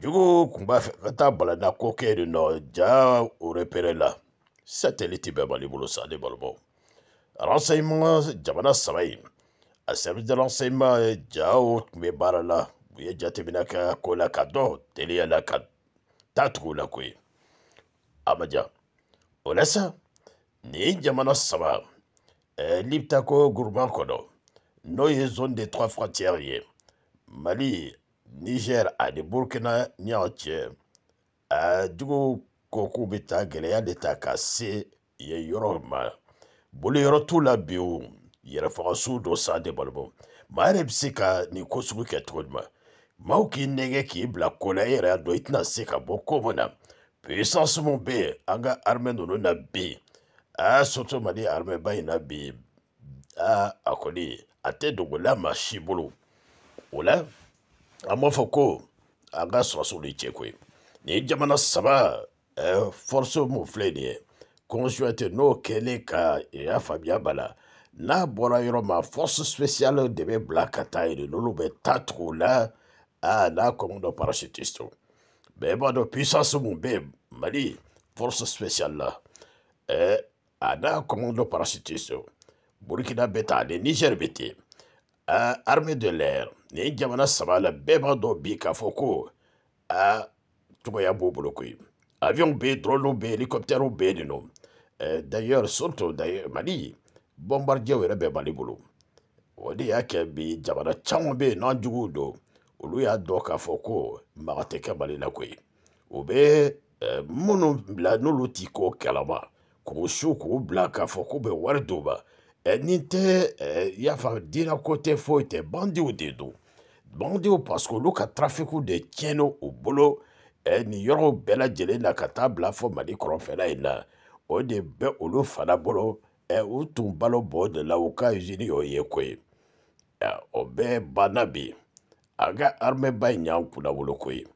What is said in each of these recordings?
Jugu kun b'a fɛ ka taa balada ko kɛ yen nɔ ja o repere la satellite bɛɛ b'ale bolo sa ale balibaw renseignement jamana saba in a service de renseignement ja o tun bɛ baara la u ye jateminɛ kɛ ko la ka dɔn teliya la ka taa tugu la ko ye a ma ja o la sa nin jamana saba eh, libita ko guruman kɔnɔ n'o ye zone des trois frontières ye mali Niger ani Burkina ɲɔgɔn cɛ jugu ko k'u bɛ taa gɛlɛya de ta ka se ye yɔrɔ ma boli yɔrɔ t'u la bi o yɛrɛfagasiw dɔ san de balo maa yɛrɛ bɛ se ka nin ko sugu kɛ cogo jumɛn maaw k'i nɛgɛ k'i bila ko la e yɛrɛ y'a dɔn i tɛna se ka bɔ ko min na puissance min bɛ yen an ka armée ninnu na bi aa soto mali armée ba in na bi aa a kɔni a tɛ dogola maa si bolo o la. an b'a fɔ ko an ka sɔrɔsiw de cɛ koyi nin jamana saba ɛɛ force mun filɛ nin ye conjointe n'o kɛlen ka i e y'a faamuya b'a la n'a bɔra yɔrɔ ma force spéciale de bɛ bila ka taa yen n'olu bɛ taa tugu o la aa n'a kɔngɔ dɔ parachutiste mɛ i b'a dɔn puissance mun bɛ yen mali force spéciale la ɛɛ a n'a kɔngɔ dɔ parachutiste burukina bɛ ten ani nizɛri bɛ ten. a armée de l'air nin jamana saba la bɛɛ b'a dɔn bi k'a fɔ ko a cogoya b'u bolo koyi avion bɛ yen drɔliw bɛ yen hélicoptɛriw bɛ yen nin nɔ eh, d'ailleurs surtout d'ailleurs mali bɔnbarijɛw yɛrɛ bɛ mali bolo o de y'a kɛ bi jamana caman bɛ yen n'an juguw don olu y'a dɔn k'a fɔ ko maga tɛ kɛ mali la koyi u bɛ eh, minnu bila n'olu t'i k'o kalama k'u su k'u bila k'a fɔ k'u bɛ wari d'u ma Eh, ni tɛ eh, y'a faamu dina ko tɛ foyi tɛ bandiw de don bandiw parce que olu ka trafikiw de tiɲɛna u bolo eh, nin yɔrɔw bɛɛ lajɛlen na ka taa bila fɔ mali kɔrɔfɛla in na o de bɛ olu fana bolo u tun balo bɔ o de la u ka izini y'o ye koyi o bɛɛ banna bi a ka arimɛba in y'an kunna wolo koyi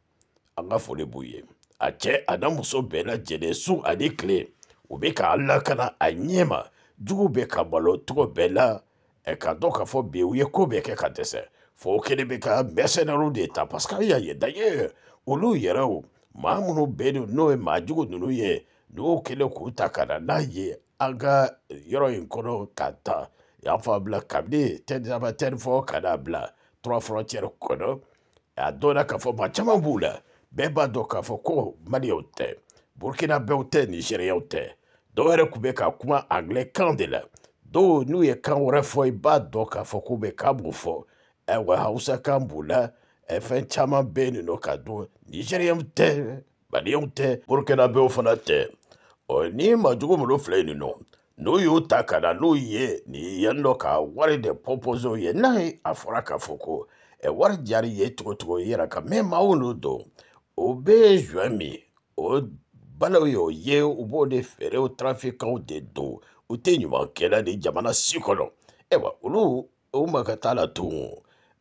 an ka foli b'u ye a cɛ a n'a muso bɛɛ lajɛlen su ani tile u bɛ k'a lakana a ɲɛ ma jugu bɛ ka balo cogo bɛɛ la ɛ ka dɔn k'a fɔ bi u ye ko bɛɛ kɛ ka dɛsɛ fo kelen bɛ ka mɛsɛnɛriw de ta parce que an y'a ye daɲɛ olu yɛrɛw maa minnu bɛ yen n'o ye maa jugu ninnu ye n'o kɛlen k'u ta ka na n'a ye an ka yɔrɔ in kɔnɔ k'a ta y'a fɔ a bila kabini tɛnaba tɛni fɔ ka n'a bila tura fɔrɔcɛri kɔnɔ a dɔnna k'a fɔ maa caman b'u la bɛɛ b'a dɔn k'a fɔ ko maliyɛw tɛ burukina bɛɛw tɛ nizeriyaw tɛ dɔw yɛrɛ kun bɛ ka kuma angilɛ kan de la dɔw n'u ye kan wɛrɛ fɔ i b'a dɔn k'a fɔ k'u bɛ kan b'o fɔ ayiwa hausa kan b'o la fɛn caman bɛ yen nɔ ka dɔn nizeriyɛnw tɛ maliyɛnw tɛ burukinabew fana tɛ ɔ ni majogo minnu filɛ yen nɔ n'u y'u ta ka na n'u ye nin yan nɔ ka wari de pɔpɔzɔw ye n'a ye a fɔra k'a fɔ ko ɛ wari diyara i ye cogo cogo i yɛrɛ kan mɛ maa n'o don o bɛ zuwɛn min o bala y'o ye u b'o de feere o tarafikanw de don u tɛ ɲumankɛla de jamana si kɔnɔ ayiwa olu u ma ka t'a la tun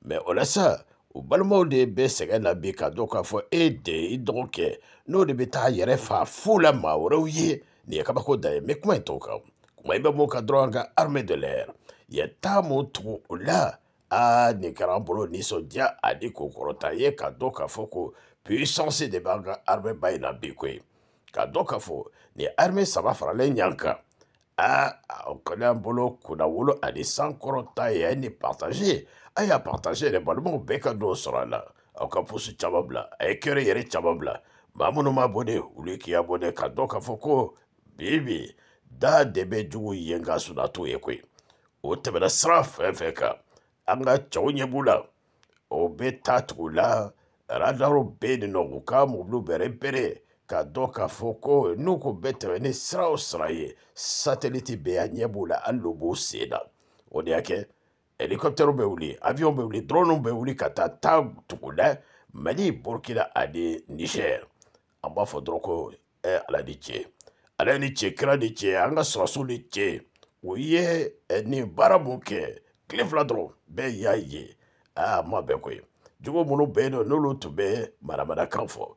mɛ o la sa u balimaw de bɛ sɛgɛn na bi ka dɔn k'a fɔ e de i dɔgɔkɛ n'o de bɛ taa yɛrɛ fa fu la maa wɛrɛw ye nin ye kabako da ye mɛ kuma in t'o kan kuma in bɛ mun kan dɔrɔn an ka armée de l'air yɛ taa mun tugu o la aa nin kɛra an bolo nisɔndiya ani kokɔrɔta ye ka dɔn k'a fɔ ko puissance de b'an ka armée ba in na bi koyi k'a dɔn k'a fɔ nin armée saba faralen ɲan kan a kɔni an bolo kunna wolo ani sankɔrɔta ye a ye nin partage a y'a partage yɛrɛ balimaw bɛɛ ka dɔw sɔrɔ a la aw ka poste caman bila a ye kɛyɔrɔ yɛrɛ caman bila maa minnu ma bɔnɛ olu k'i abɔnɛ k'a dɔn k'a fɔ ko bi bi da de bɛ jugu yen ka sunatu ye koyi o tɛmɛna sira fɛn fɛn kan an ka cɛw ɲɛ b'u la o bɛ taa tugu la radaro bɛ yen nɔ u ka mobili bɛrɛ bɛrɛ K'a dɔn k'a fɔ ko n'u ko bɛɛ tɛmɛ ni sira o sira ye satellite bɛ yan ɲɛ b'u la hali n'u b'u sen na o de y'a kɛ hélicoptère bɛ wuli avion bɛ wuli drone bɛ wuli ka taa taa tugula Mali Burkina ani Niger an b'a fɔ dɔrɔn ko ɛ e Ala ni ce Ala ni ce kira ni ce an ka sɔrɔsiw ni ce u ye nin baara mun kɛ tile fila dɔrɔn bɛɛ y'a ye aa ah, a ma bɛn koyi jogo minnu bɛ yen nɔ n'olu tun bɛ maramanakaw fɔ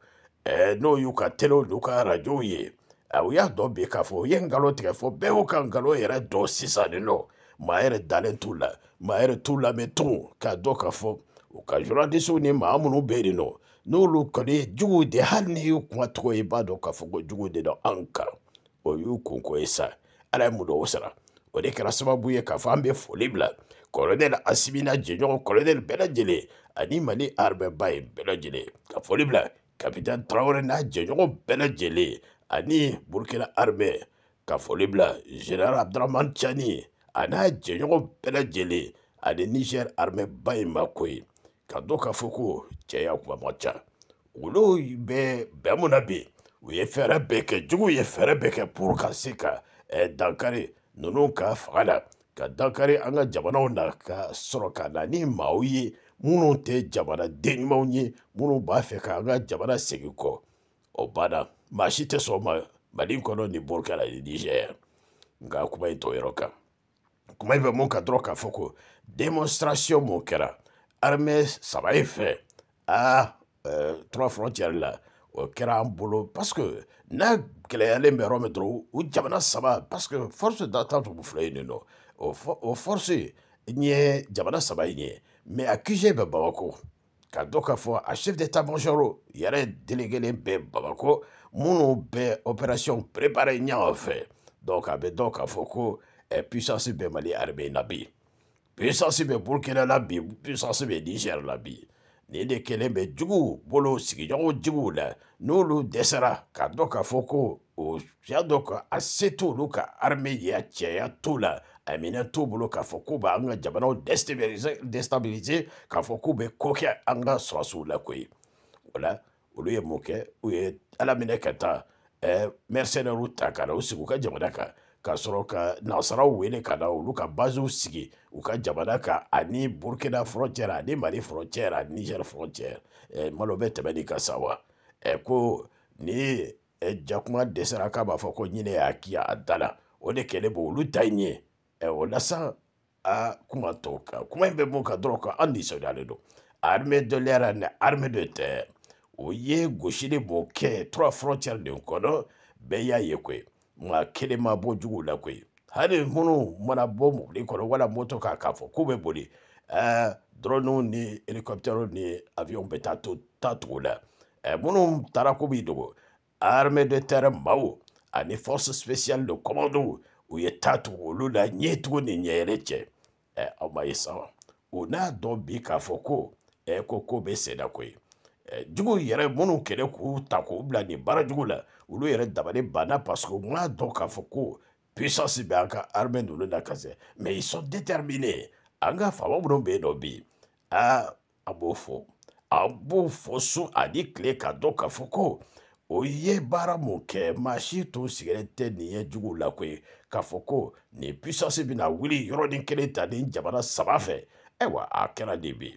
Eh, n'o y'u ka telew n'u ka arajow ye u ah, y'a dɔn bi k'a fɔ u ye nkalon tigɛ fɔ bɛɛ y'u ka nkalon yɛrɛ dɔn sisan nin nɔ maa yɛrɛ dalen t'u la maa yɛrɛ t'u lamɛn tugun k'a dɔn k'a fɔ u ka journalistes ni maa minnu bɛ yen nɔ n'olu kɔni ye juguw de hali n'i y'u kuma tɔgɔ ye i b'a dɔn k'a fɔ ko juguw de don anw kan o y'u kunko ye sa ala ye mun dɔn o sara o de kɛra sababu ye k'a fɔ an bɛ foli bila kɔlɔnɛli asimina jɛɲɔgɔn kɔlɔnɛli bɛɛ lajɛlen ani mali armée ba ye bɛɛ lajɛlen ka foli bila kapitane tarawele n'a jɛɲɔgɔn bɛɛ lajɛlen ani burukina arme ka foli bila general abdurahman cani a n'a jɛɲɔgɔn bɛɛ lajɛlen ani niger arme ba ye mako ye ka dɔ k'a fɔ ko cɛya kuma ma ca olu bɛ bɛn mun na bi u ye fɛɛrɛ bɛɛ kɛ jugu ye fɛɛrɛ bɛɛ kɛ pour ka se ka eh, dankari ninnu ka faga la ka dankari an ka jamanaw na ka sɔrɔ ka na ni maaw ye minnu tɛ jamanaden ɲumanw ye minnu b'a fɛ k'an ka jamana segin kɔ o banna maa si tɛ sɔn o ma mali kɔnɔ ni burukina ni nizɛri nka kuma in t'o yɔrɔ kan kuma in bɛ mun kan dɔrɔn k'a fɔ ko demonstration mun kɛra armée saba in fɛ aa ɛɛ trois frontières la o kɛra an bolo parce que n'a gɛlɛyalen bɛ yɔrɔ min dɔrɔn o jamana saba parce que force d'entente tun filɛ yen nɔ o force n ye jamana saba in ye. mɛ a qg bɛ babako ka dɔ k'a fɔ a chef d'état major yɛrɛ delegelen bɛ babako minnu bɛ opération préparé ɲɔgɔn fɛ donc a bɛ dɔn k'a fɔ ko eh, puissance bɛ mali armée na bi puissance bɛ burkina la bi puissance bɛ niger la bi nin de kelen bɛ juguw bolo sigiɲɔgɔn juguw la n'olu dɛsɛra ka dɔ k'a fɔ ko o siya dɔ kan a se t'olu ka arime ya cɛya t'u la a minɛ t'u bolo k'a fɔ k'u b'an ka jamanaw destabilise k'a fɔ k'u bɛ ko kɛ an ka sɔrɔsiw la koyi o la olu ye mun kɛ u ye ala minɛ ka taa mercenaires ta ka na u sigi u ka jamana kan ka sɔrɔ ka nasaraw wele ka na olu ka baziw sigi u ka jamana kan ani burkina frontière ani mali frontière ani niger frontière ɛ malo bɛ tɛmɛ nin kan sa wa ɛ ko ni ɛ jakuma dɛsɛra k'a b'a fɔ ko ɲinɛ y'a kiya a da la o de kɛlen bɔ olu ta in ye ɛ o la sa a kuma tɔw kan kuma in bɛ mun kan dɔrɔn ko an nisɔndiyalen don armée de l'air ani armée de terre o ye gosili b'o kɛ trois frontières de kɔnɔ bɛɛ y'a ye koyi. nka kelen ma bɔ jugu la koyi hali minnu mana bɔ mobili kɔnɔ wala moto kan k'a fɔ k'u bɛ boli ɛɛ eh, dɔrɔnuw ni helikɔpitɛriw ni awiyɔnw bɛ taa to taa tugu eh, la munnu minnu taara k'u b'i dogo armée de terre maaw ani force spéciale de commando u ye taa tugu olu la ɲɛ tugu ni ɲɛ yɛrɛ cɛ eh, ɛɛ aw ma ye sa o n'a dɔn bi k'a fɔ ko ko ko bɛ senna koyi. Eh, jugu yɛrɛ minnu kɛlɛ k'u ta k'u bila nin baara jugu la olu yɛrɛ dabali banna parce que u m'a dɔn k'a fɔ ko puissance bɛ an ka armée ninnu na ka se mais ils sont déterminés an ka faama minnu bɛ yen nɔ bi aa an b'o fɔ an b'o fɔ su ani tile ka dɔn k'a fɔ ko o ye baara mun kɛ maa si tun sigilen tɛ nin ye juguw la koyi k'a fɔ ko nin puissance bɛna wuli yɔrɔnin kelen ta nin jamana saba fɛ ayiwa a kɛra de bi.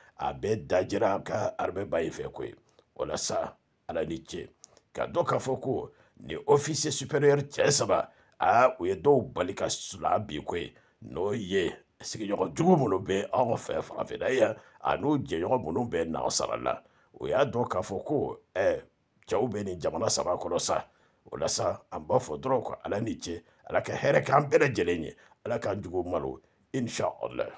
a bɛ dajira ka arababa in fɛ koyi walasa ala ni ce ka dɔ k'a fɔ ko nin ofisiye supɛriyɛri cɛ saba a u ye dɔw bali ka sula bi koyi n'o ye sigiɲɔgɔn jugu minnu bɛ anw fɛ farafinna yan an'u jɛɲɔgɔn minnu bɛ n'an sara la o y'a dɔn k'a fɔ ko ɛɛ cɛw bɛ nin jamana saba kɔnɔ sa o an b'a fɔ dɔrɔn ko ala ni ce ala ka hɛrɛ k'an bɛɛ lajɛlen ye ala k'an jugu malo insha